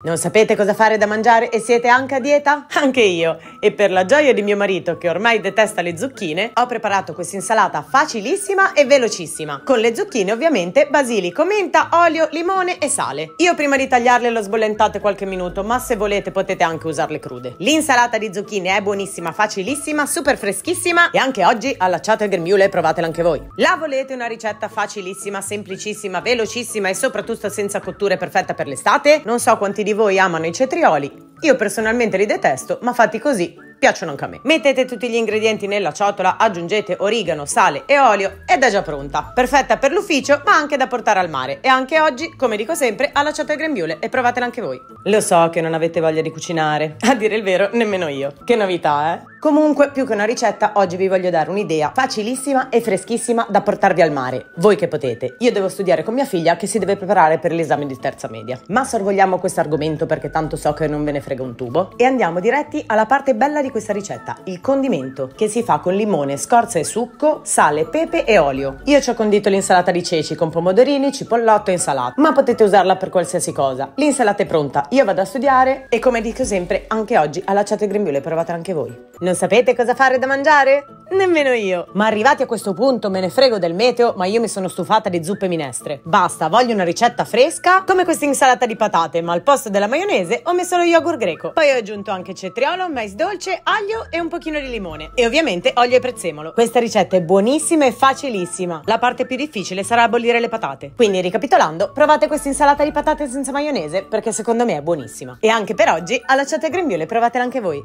Non sapete cosa fare da mangiare e siete anche a dieta? Anche io! E per la gioia di mio marito, che ormai detesta le zucchine, ho preparato questa insalata facilissima e velocissima. Con le zucchine ovviamente basilico, menta, olio, limone e sale. Io prima di tagliarle lo sbollentate qualche minuto, ma se volete potete anche usarle crude. L'insalata di zucchine è buonissima, facilissima, super freschissima e anche oggi allacciate il grembiule e provatela anche voi. La volete una ricetta facilissima, semplicissima, velocissima e soprattutto senza cotture perfetta per l'estate? Non so quanti di voi amano i cetrioli, io personalmente li detesto, ma fatti così piacciono anche a me. Mettete tutti gli ingredienti nella ciotola, aggiungete origano, sale e olio ed è già pronta. Perfetta per l'ufficio, ma anche da portare al mare. E anche oggi, come dico sempre, allacciate il grembiule e provatela anche voi. Lo so che non avete voglia di cucinare, a dire il vero, nemmeno io. Che novità, eh? Comunque, più che una ricetta, oggi vi voglio dare un'idea facilissima e freschissima da portarvi al mare. Voi che potete. Io devo studiare con mia figlia che si deve preparare per l'esame di terza media. Ma sorvogliamo questo argomento perché tanto so che non ve ne frega un tubo e andiamo diretti alla parte bella di questa ricetta, il condimento, che si fa con limone, scorza e succo, sale, pepe e olio. Io ci ho condito l'insalata di ceci con pomodorini, cipollotto e insalata, ma potete usarla per qualsiasi cosa. L'insalata è pronta, io vado a studiare e come dico sempre, anche oggi allacciate il grembiule e provate anche voi. Non sapete cosa fare da mangiare? Nemmeno io. Ma arrivati a questo punto me ne frego del meteo, ma io mi sono stufata di zuppe minestre. Basta, voglio una ricetta fresca, come questa insalata di patate, ma al posto della maionese ho messo lo yogurt greco. Poi ho aggiunto anche cetriolo, mais dolce, aglio e un pochino di limone. E ovviamente olio e prezzemolo. Questa ricetta è buonissima e facilissima. La parte più difficile sarà abolire le patate. Quindi, ricapitolando, provate questa insalata di patate senza maionese, perché secondo me è buonissima. E anche per oggi, allacciate il grembiule, e provatela anche voi.